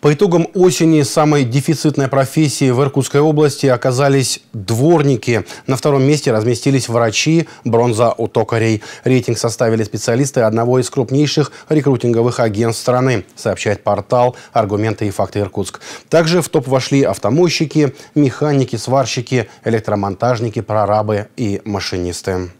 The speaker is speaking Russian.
По итогам осени самой дефицитной профессией в Иркутской области оказались дворники. На втором месте разместились врачи, бронза у токарей. Рейтинг составили специалисты одного из крупнейших рекрутинговых агентств страны, сообщает портал «Аргументы и факты Иркутск». Также в топ вошли автомойщики, механики, сварщики, электромонтажники, прорабы и машинисты.